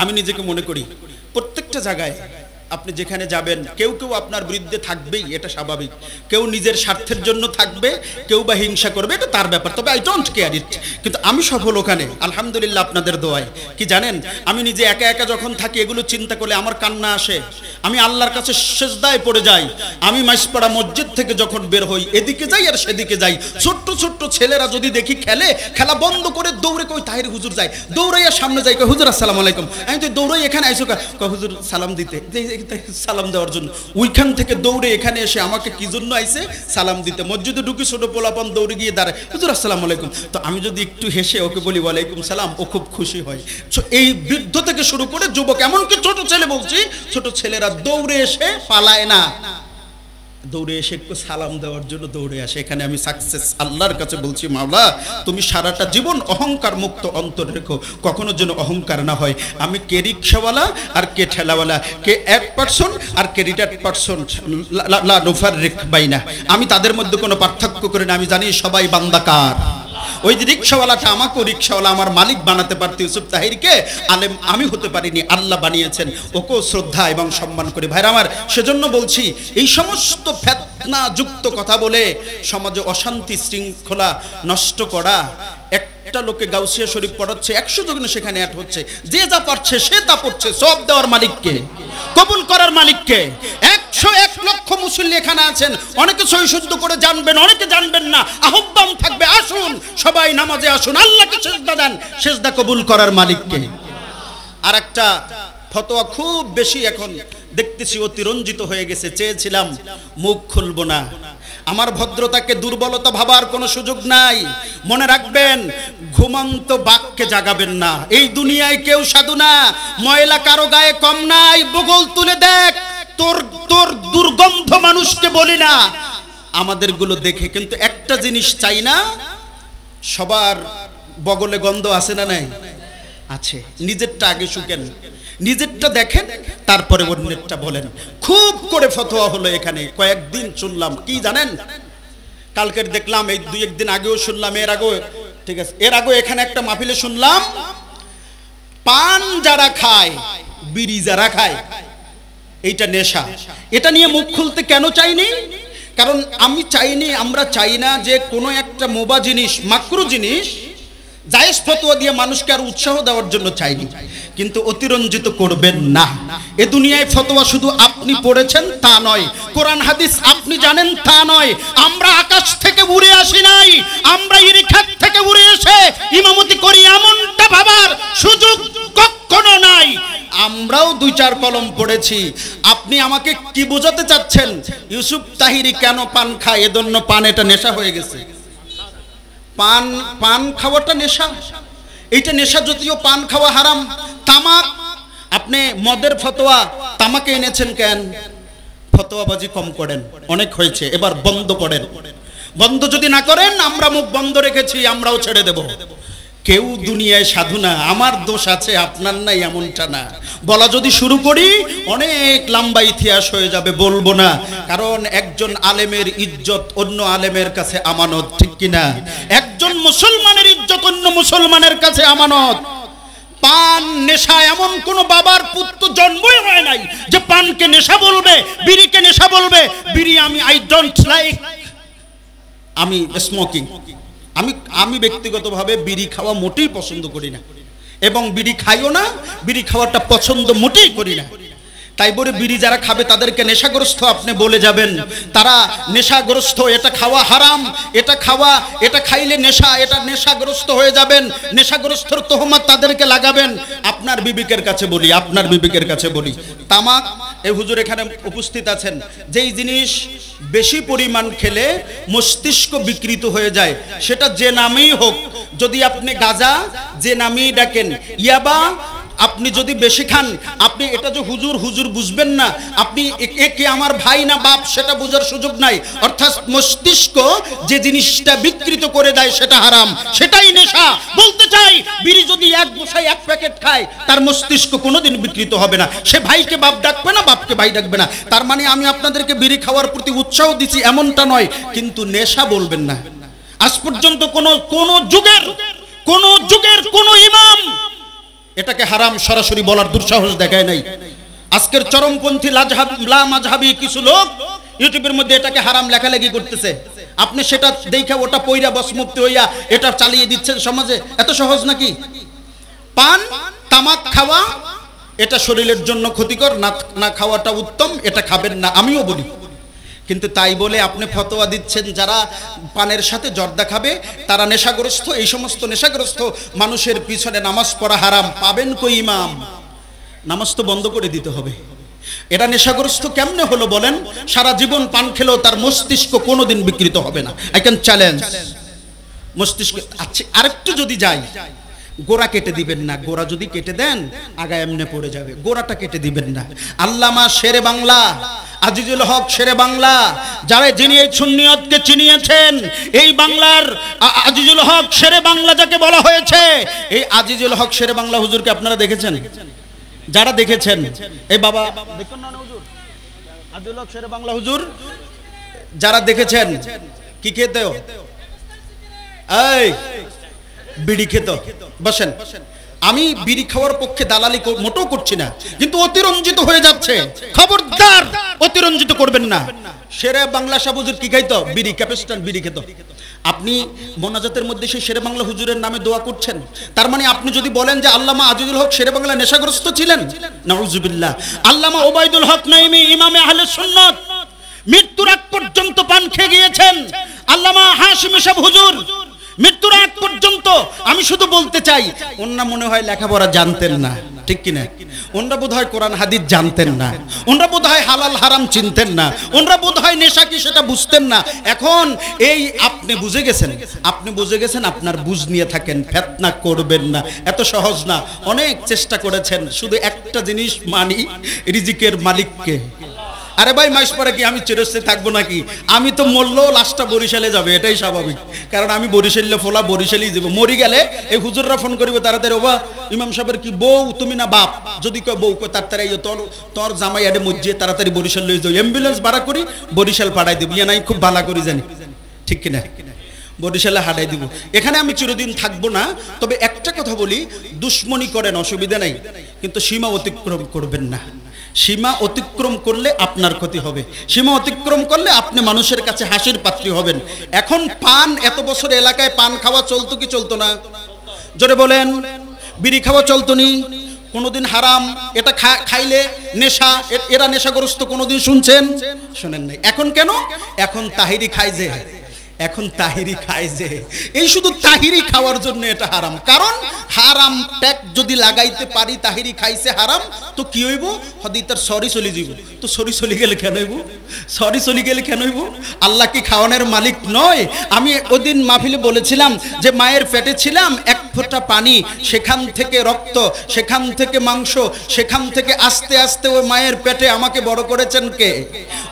আমি নিজেকে মনে করি প্রত্যেকটা জায়গায় আপনি যেখানে যাবেন কেউ কেউ আপনার বিরুদ্ধে থাকবেই এটা স্বাভাবিক কেউ নিজের স্বার্থের জন্য থাকবে কেউ বা হিংসা করবে এটা তার ব্যাপার তবে আই ডোন্ট কেয়ার ইট কিন্তু আমি সফল ওখানে আলহামদুলিল্লাহ আপনাদের দোয়ায় কি জানেন আমি নিজে একা একা যখন থাকি এগুলো চিন্তা করলে আমার কান্না আসে আমি আল্লাহর কাছে সেজদায় পড়ে যাই আমি মাইসপাড়া মসজিদ থেকে যখন বের হই এদিকে যাই আর সেদিকে যাই ছোট্ট ছোট্ট ছেলেরা যদি দেখি খেলে খেলা বন্ধ করে দৌড়ে কই তাহির হুজুর যায় দৌড়াইয়া সামনে যাই কয় হুজুর আসসালাম আলাইকুম আমি তো দৌড়াই এখানে আইসো কয় হুজুর সালাম দিতে সালাম দেওয়ার জন্য ওইখান থেকে দৌড়ে এখানে এসে আমাকে কি জন্য আইসে সালাম দিতে মসজিদে ঢুকি ছোট পোলাপন দৌড়ে গিয়ে দাঁড়ায় হুজুর আসসালাম আলাইকুম তো আমি যদি একটু হেসে ওকে বলি ওয়ালাইকুম সালাম ও খুব খুশি হয় তো এই বৃদ্ধ থেকে শুরু করে যুবক এমনকি ছোট ছেলে বলছি ছোট ছেলেরা দৌড়ে এসে পালায় না দৌড়ে এসে একটু সালাম দেওয়ার জন্য দৌড়ে আসে এখানে আমি সাকসেস আল্লাহর কাছে বলছি মাওলা তুমি সারাটা জীবন অহংকার মুক্ত অন্তর রেখো কখনো যেন অহংকার না হয় আমি কে রিক্সাওয়ালা আর কে ঠেলাওয়ালা কে এক পার্সন আর কে রিটায়ার্ড পার্সন লা নুফার রেখ বাই না আমি তাদের মধ্যে কোনো পার্থক্য করি না আমি জানি সবাই বান্দাকার ওই যে রিক্সাওয়ালাটা আমাকেও রিক্সাওয়ালা আমার মালিক বানাতে পারত ইউসুফ তাহিরকে আলেম আমি হতে পারিনি আল্লাহ বানিয়েছেন ওকেও শ্রদ্ধা এবং সম্মান করি ভাইরা আমার সেজন্য বলছি এই সমস্ত ফেতনা যুক্ত কথা বলে সমাজে অশান্তি শৃঙ্খলা নষ্ট করা এক একটা লোককে গাউসিয়া শরীফ পড়াচ্ছে একশো জন সেখানে অ্যাড হচ্ছে যে যা পারছে সে তা পড়ছে সব দেওয়ার মালিককে কবুল করার মালিককে একশো এক লক্ষ মুসল্লি এখানে আছেন অনেকে সই শুদ্ধ করে জানবেন অনেকে জানবেন না আহ্বান থাকবে আসুন সবাই নামাজে আসুন আল্লাহকে সেজদা দেন সেজদা কবুল করার মালিককে আর একটা ফতোয়া খুব বেশি এখন দেখতেছি অতিরঞ্জিত হয়ে গেছে চেয়েছিলাম মুখ খুলবো না আমার ভদ্রতাকে দুর্বলতা ভাবার কোনো সুযোগ নাই মনে রাখবেন ঘুমন্ত বাক্যে জাগাবেন না এই দুনিয়ায় কেউ সাধু না ময়লা কারো গায়ে কম নাই বগল তুলে দেখ তোর তোর দুর্গন্ধ মানুষকে বলি না আমাদের গুলো দেখে কিন্তু একটা জিনিস চাই না সবার বগলে গন্ধ আছে না নাই আছে নিজেরটা আগে শুকেন নিজেরটা দেখেন তারপরে অন্যেরটা বলেন খুব করে ফতোয়া হলো এখানে কয়েকদিন শুনলাম কি জানেন কালকের দেখলাম এই দুই একদিন আগেও শুনলাম এর আগেও ঠিক আছে এর আগেও এখানে একটা মাহফিলে শুনলাম পান যারা খায় বিড়ি যারা খায় এইটা নেশা এটা নিয়ে মুখ খুলতে কেন চাইনি কারণ আমি চাইনি আমরা চাই না যে কোনো একটা মোবা জিনিস মাকরু জিনিস জায়েজ ফতোয়া দিয়ে মানুষকে আর উৎসাহ দেওয়ার জন্য চাইনি কিন্তু অতিরঞ্জিত করবেন না এ দুনিয়ায় ফতোয়া শুধু আপনি পড়েছেন তা নয় কোরআন হাদিস আপনি জানেন তা নয় আমরা আকাশ থেকে উড়ে আসি নাই আমরা ইরিখাত থেকে উড়ে এসে ইমামতি করি এমনটা ভাবার সুযোগ কখনো নাই আমরাও দুই চার কলম পড়েছি আপনি আমাকে কি বোঝাতে চাচ্ছেন ইউসুফ তাহিরি কেন পান খায় এজন্য পান এটা নেশা হয়ে গেছে পান পান খাওয়াটা নেশা এইটা নেশা জাতীয় পান খাওয়া হারাম তামাক আপনি মদের ফতোয়া তামাকে এনেছেন কেন ফতোয়াবাজি কম করেন অনেক হয়েছে এবার বন্ধ করেন বন্ধ যদি না করেন আমরা মুখ বন্ধ রেখেছি আমরাও ছেড়ে দেব কেউ দুনিয়ায় সাধু না আমার দোষ আছে আপনার নাই এমনটা না বলা যদি শুরু করি অনেক লম্বা ইতিহাস হয়ে যাবে বলবো না কারণ একজন আলেমের ইজ্জত অন্য আলেমের কাছে আমানত ঠিক কিনা একজন মুসলমানের ইজ্জত অন্য মুসলমানের কাছে আমানত পান নেশা এমন কোন বাবার পুত্র জন্মই হয় নাই যে পানকে নেশা বলবে বিড়িকে নেশা বলবে বিড়ি আমি আই ডোন্ট লাইক আমি স্মোকিং আমি আমি ব্যক্তিগতভাবে বিড়ি খাওয়া মোটেই পছন্দ করি না এবং বিড়ি খাইও না বিড়ি খাওয়াটা পছন্দ মোটেই করি না তাই বলে বিড়ি যারা খাবে তাদেরকে নেশাগ্রস্ত আপনি বলে যাবেন তারা নেশাগ্রস্ত এটা খাওয়া হারাম এটা খাওয়া এটা খাইলে নেশা এটা নেশাগ্রস্ত হয়ে যাবেন নেশাগ্রস্তর তোহমত তাদেরকে লাগাবেন আপনার বিবেকের কাছে বলি আপনার বিবেকের কাছে বলি তামাক এ হুজুর এখানে উপস্থিত আছেন যেই জিনিস বেশি পরিমাণ খেলে মস্তিষ্ক বিকৃত হয়ে যায় সেটা যে নামেই হোক যদি আপনি গাজা যে নামেই ডাকেন ইয়াবা আপনি যদি বেশি খান আপনি এটা যে হুজুর হুজুর বুঝবেন না আপনি একে আমার ভাই না বাপ সেটা বোঝার সুযোগ নাই অর্থাৎ মস্তিষ্ক যে জিনিসটা বিকৃত করে দেয় সেটা হারাম সেটাই নেশা বলতে চাই বিড়ি যদি এক বসায় এক প্যাকেট খায় তার মস্তিষ্ক কোনোদিন বিকৃত হবে না সে ভাইকে বাপ ডাকবে না বাপকে ভাই ডাকবে না তার মানে আমি আপনাদেরকে বিড়ি খাওয়ার প্রতি উৎসাহ দিচ্ছি এমনটা নয় কিন্তু নেশা বলবেন না আজ পর্যন্ত কোন কোন যুগের কোন যুগের কোন ইমাম এটাকে হারাম সরাসরি বলার দুঃসাহস দেখায় নাই আজকের চরমপন্থী লাজহাবি কিছু লোক ইউটিউবের মধ্যে এটাকে হারাম লেখালেখি করতেছে আপনি সেটা দেখে ওটা পইরা বসমুক্তি হইয়া এটা চালিয়ে দিচ্ছেন সমাজে এত সহজ নাকি পান তামাক খাওয়া এটা শরীরের জন্য ক্ষতিকর না খাওয়াটা উত্তম এটা খাবেন না আমিও বলি কিন্তু তাই বলে আপনি ফতোয়া দিচ্ছেন যারা পানের সাথে জর্দা খাবে তারা নেশাগ্রস্ত এই সমস্ত নেশাগ্রস্ত মানুষের পিছনে নামাজ পড়া হারাম পাবেন কই ইমাম নামাজ তো বন্ধ করে দিতে হবে এটা নেশাগ্রস্ত কেমনে হলো বলেন সারা জীবন পান খেলেও তার মস্তিষ্ক কোনোদিন বিকৃত হবে না আই ক্যান চ্যালেঞ্জ মস্তিষ্ক আচ্ছা আরেকটু যদি যাই গোড়া কেটে দিবেন না গোড়া যদি কেটে দেন আগায় এমনে পড়ে যাবে গোড়াটা কেটে দিবেন না আল্লামা শেরে বাংলা আজিজুল হক শেরে বাংলা যারা যিনি এই সুন্নিয়তকে চিনিয়েছেন এই বাংলার আজিজুল হক শেরে বাংলা যাকে বলা হয়েছে এই আজিজুল হক শেরে বাংলা হুজুরকে আপনারা দেখেছেন যারা দেখেছেন এই বাবা দেখুন না হুজুর আজিজুল হক শেরে বাংলা হুজুর যারা দেখেছেন কি খেতেও এই বিড়ি খেত বসেন বসেন আমি বিড়ি খাওয়ার পক্ষে দালালি মোটেও করছি না কিন্তু অতিরঞ্জিত হয়ে যাচ্ছে খবরদার অতিরঞ্জিত করবেন না সেরা বাংলা সাবুজুর কি খাইতো বিড়ি ক্যাপেস্টান বিড়ি খেত আপনি মোনাজাতের মধ্যে সেই শেরে বাংলা হুজুরের নামে দোয়া করছেন তার মানে আপনি যদি বলেন যে আল্লামা আজিজুল হক শেরে বাংলা নেশাগ্রস্ত ছিলেন নজুবিল্লাহ আল্লামা ওবায়দুল হক নাইমি ইমামে আহলে সুন্নত মৃত্যুর এক পর্যন্ত পান খেয়ে গিয়েছেন আল্লামা হাশিম সব হুজুর মৃত্যুর আগ পর্যন্ত আমি শুধু বলতে চাই ওনারা মনে হয় লেখাপড়া জানতেন না ঠিক কিনা ওনরা বোধ হয় কোরআন হাদিস জানতেন না ওনরা বোধ হয় হালাল হারাম চিনতেন না ওনরা বোধ হয় নেশা কি সেটা বুঝতেন না এখন এই আপনি বুঝে গেছেন আপনি বুঝে গেছেন আপনার বুঝ নিয়ে থাকেন ফেতনা করবেন না এত সহজ না অনেক চেষ্টা করেছেন শুধু একটা জিনিস মানি রিজিকের মালিককে আরে ভাই মাস পরে কি আমি চিরস্থায়ী থাকবো নাকি আমি তো মরল লাস্টটা বরিশালে যাবে এটাই স্বাভাবিক কারণ আমি বরিশালে ফোলা বরিশালেই যাবো মরি গেলে এই হুজুররা ফোন করিবে তাড়াতাড়ি ওবা ইমাম সাহেবের কি বউ তুমি না বাপ যদি কয় বউ কয় তারাই তোর তোর জামাই আডে মজ্জিয়ে তাড়াতাড়ি বরিশাল লয়ে যাও অ্যাম্বুলেন্স ভাড়া করি বরিশাল পাঠাই দেবো ইয়ে নাই খুব ভালো করি জানি ঠিক কিনা বরিশালে হাঁটাই দিব এখানে আমি চিরদিন থাকবো না তবে একটা কথা বলি দুশ্মনী করেন অসুবিধা নাই কিন্তু সীমা অতিক্রম করবেন না সীমা অতিক্রম করলে আপনার ক্ষতি হবে সীমা অতিক্রম করলে আপনি মানুষের কাছে হাসির পাত্রী হবেন এখন পান এত বছর এলাকায় পান খাওয়া চলতো কি চলতো না জোরে বলেন বিড়ি খাওয়া চলতো নি কোনোদিন হারাম এটা খাইলে নেশা এরা নেশাগ্রস্ত কোনোদিন শুনছেন শোনেন নাই এখন কেন এখন তাহিরি খাই যে এখন তাহিরি খায় যে এই শুধু তাহিরি খাওয়ার জন্য এটা হারাম কারণ হারাম প্যাক যদি লাগাইতে পারি তাহিরি খাইছে হারাম তো কি হইব হদি তার সরি চলি যাইব তো সরি চলি গেলে কেন হইব সরি চলি গেলে কেন হইব আল্লাহ কি খাওয়ানোর মালিক নয় আমি ওদিন মাহফিলে বলেছিলাম যে মায়ের পেটে ছিলাম এক ফোঁটা পানি সেখান থেকে রক্ত সেখান থেকে মাংস সেখান থেকে আস্তে আস্তে ওই মায়ের পেটে আমাকে বড় করেছেন কে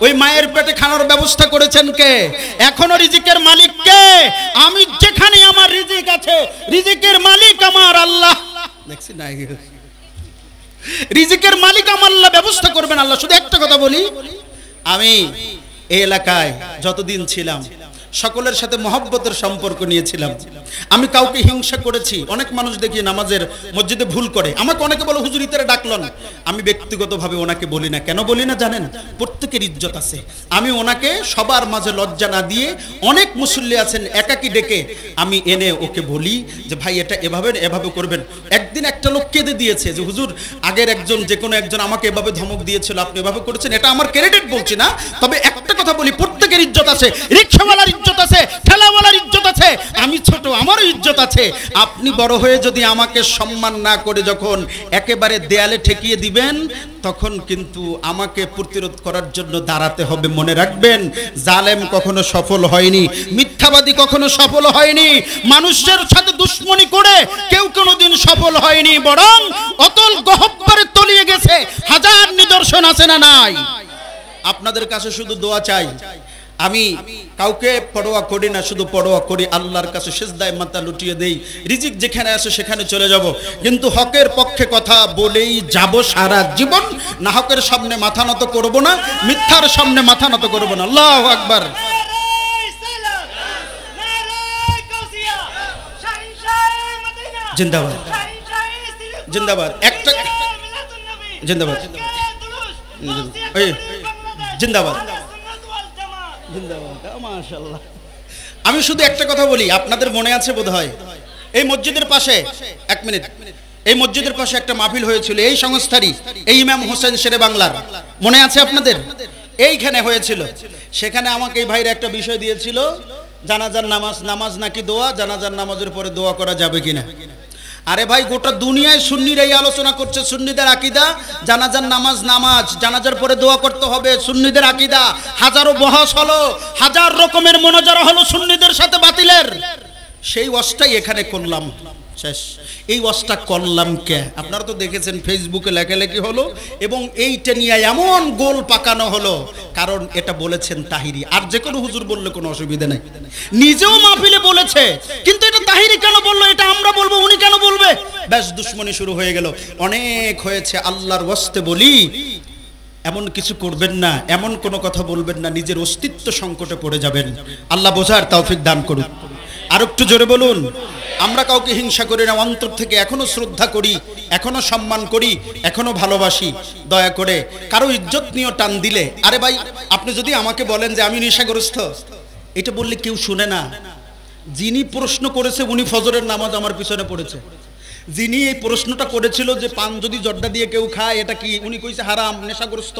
ওই মায়ের পেটে খানার ব্যবস্থা করেছেন কে এখনো রিজিকের মালিক কে আমি যেখানে আমার রিজিক আছে রিজিকের মালিক আমার আল্লাহ রিজিকের মালিক আমার আল্লাহ ব্যবস্থা করবেন আল্লাহ শুধু একটা কথা বলি আমি এই এলাকায় যতদিন ছিলাম সকলের সাথে মহব্বতের সম্পর্ক নিয়েছিলাম আমি কাউকে হিংসা করেছি অনেক মানুষ দেখি নামাজের মসজিদে ভুল করে আমাকে অনেকে বলো হুজুর ইতারে ডাকলো না আমি ব্যক্তিগতভাবে ওনাকে বলি না কেন বলি না জানেন প্রত্যেকের ইজ্জত আছে আমি ওনাকে সবার মাঝে লজ্জা না দিয়ে অনেক মুসল্লি আছেন একাকি ডেকে আমি এনে ওকে বলি যে ভাই এটা এভাবে এভাবে করবেন একদিন একটা লোক কেঁদে দিয়েছে যে হুজুর আগের একজন যে কোনো একজন আমাকে এভাবে ধমক দিয়েছিল আপনি এভাবে করেছেন এটা আমার ক্রেডিট বলছি না তবে একটা কথা বলি প্রত্যেকের ইজ্জত আছে রিক্সাওয়ালার ইজ্জত আছে ঠেলাওয়ালার ইজ্জত আছে আমি ছোট আমারও ইজ্জত আছে আপনি বড় হয়ে যদি আমাকে সম্মান না করে যখন একেবারে দেয়ালে ঠেকিয়ে দিবেন তখন কিন্তু আমাকে প্রতিরোধ করার জন্য দাঁড়াতে হবে মনে রাখবেন জালেম কখনো সফল হয়নি মিথ্যাবাদী কখনো সফল হয়নি মানুষের সাথে দুশ্মনী করে কেউ কোনোদিন সফল হয়নি বরং অতল গহব্বরে তলিয়ে গেছে হাজার নিদর্শন আছে না নাই আপনাদের কাছে শুধু দোয়া চাই আমি কাউকে পরোয়া করি না শুধু পরোয়া করি আল্লাহর কাছে সেজদায় মাথা লুটিয়ে দেই রিজিক যেখানে আসে সেখানে চলে যাব কিন্তু হকের পক্ষে কথা বলেই যাব সারা জীবন না হকের সামনে মাথা নত করব না মিথ্যার সামনে মাথা নত করব না আল্লাহ আকবার জিন্দাবাদ জিন্দাবাদ একটা জিন্দাবাদ জিন্দাবাদ আমি শুধু একটা কথা বলি আপনাদের মনে আছে বোধ হয় এই মসজিদের পাশে এক মিনিট এই মসজিদের পাশে একটা মাহফিল হয়েছিল এই সংস্থারই এই ইমাম হোসেন শেরে বাংলার মনে আছে আপনাদের এইখানে হয়েছিল সেখানে আমাকে এই ভাইয়ের একটা বিষয় দিয়েছিল জানাজার নামাজ নামাজ নাকি দোয়া জানাজার নামাজের পরে দোয়া করা যাবে কিনা আরে ভাই গোটা দুনিয়ায় সুন্নির এই আলোচনা করছে সুন্নিদের আকিদা জানাজার নামাজ নামাজ জানাজার পরে দোয়া করতে হবে সুন্নিদের আকিদা হাজারো বহস হলো হাজার রকমের মনোজারা হলো সুন্নিদের সাথে বাতিলের সেই ওয়াজটাই এখানে করলাম শেষ এই ওয়াজটা করলাম কে আপনারা তো দেখেছেন ফেসবুকে লেখালেখি হলো এবং এইটা নিয়ে এমন গোল পাকানো হলো কারণ এটা বলেছেন তাহিরি আর যে কোনো হুজুর বললে কোনো অসুবিধা নাই নিজেও মাহফিলে বলেছে কিন্তু এটা তাহিরি কেন বললো এটা আমরা বলবো উনি কেন বলবে ব্যাস দুশ্মনী শুরু হয়ে গেল অনেক হয়েছে আল্লাহর ওয়াস্তে বলি এমন কিছু করবেন না এমন কোনো কথা বলবেন না নিজের অস্তিত্ব সংকটে পড়ে যাবেন আল্লাহ বোঝার তৌফিক দান করুন আর একটু জোরে বলুন আমরা কাউকে হিংসা করি না অন্তর থেকে এখনো শ্রদ্ধা করি এখনো সম্মান করি এখনো ভালোবাসি দয়া করে কারো ইজ্জত নিয়ে টান দিলে আরে ভাই আপনি যদি আমাকে বলেন যে আমি নেশাগ্রস্ত এটা বললে কেউ শুনে না যিনি প্রশ্ন করেছে উনি ফজরের নামাজ আমার পিছনে পড়েছে যিনি এই প্রশ্নটা করেছিল যে পান যদি জড্ডা দিয়ে কেউ খায় এটা কি উনি কইছে হারাম নেশাগ্রস্ত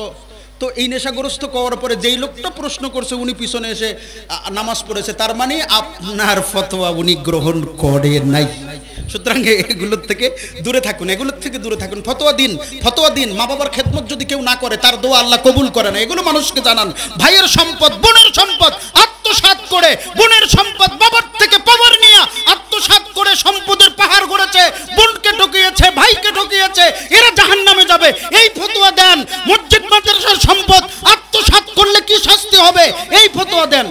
তো এই নেশাগ্রস্ত করার পরে যেই লোকটা প্রশ্ন করছে উনি পিছনে এসে নামাজ পড়েছে তার মানে আপনার ফতোয়া উনি গ্রহণ করে নাই সুতরাং এগুলোর থেকে দূরে থাকুন এগুলোর থেকে দূরে থাকুন ফতোয়া দিন ফতোয়া দিন মা বাবার খেদমত যদি কেউ না করে তার দোয়া আল্লাহ কবুল করে না এগুলো মানুষকে জানান ভাইয়ের সম্পদ বোনের সম্পদ আত্মসাত করে বোনের সম্পদ বাবার থেকে পাওয়ার নিয়ে আত্মসাত করে সম্পদের পাহাড় গড়েছে বোনকে ঠকিয়েছে ভাইকে ঠকিয়েছে এরা জাহান নামে যাবে এই ফতুয়া দেন মসজিদ মাদ্রাসার সম্পদ আত্মসাত করলে কি শাস্তি হবে এই ফতুয়া দেন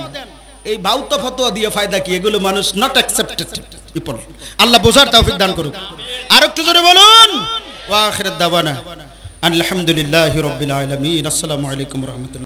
এই বাউত ফতোয়া দিয়ে ফায়দা কি এগুলো মানুষ নট অ্যাকসেপ্টেড পিপল আল্লাহ বোঝার তৌফিক দান করুক আর একটু জোরে বলুন ওয়া আখিরাত দাওয়ানা আলহামদুলিল্লাহি রাব্বিল আলামিন আসসালামু আলাইকুম ওয়া রাহমাতুল্লাহ